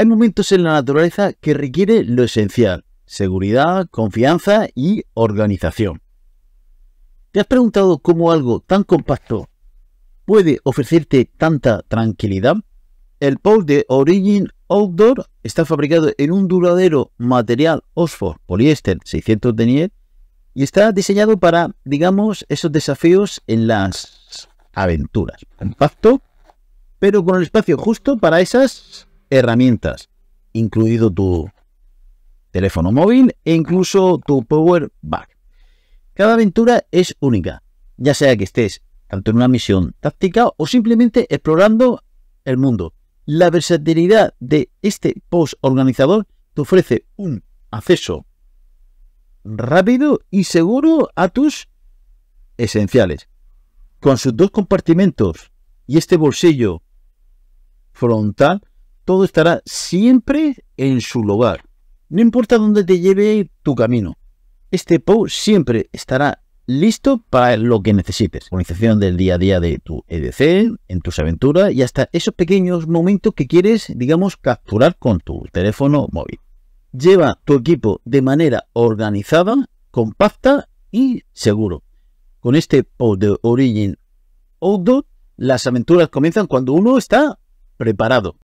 Hay momentos en la naturaleza que requiere lo esencial, seguridad, confianza y organización. ¿Te has preguntado cómo algo tan compacto puede ofrecerte tanta tranquilidad? El pole de Origin Outdoor está fabricado en un duradero material Oxford poliéster 600 de y está diseñado para, digamos, esos desafíos en las aventuras. Compacto, pero con el espacio justo para esas herramientas, incluido tu teléfono móvil e incluso tu power back. Cada aventura es única, ya sea que estés tanto en una misión táctica o simplemente explorando el mundo. La versatilidad de este post organizador te ofrece un acceso rápido y seguro a tus esenciales. Con sus dos compartimentos y este bolsillo frontal, todo estará siempre en su lugar. No importa dónde te lleve tu camino, este PO siempre estará listo para lo que necesites. Organización del día a día de tu EDC, en tus aventuras y hasta esos pequeños momentos que quieres, digamos, capturar con tu teléfono móvil. Lleva tu equipo de manera organizada, compacta y seguro. Con este PO de Origin Outdoor, las aventuras comienzan cuando uno está preparado.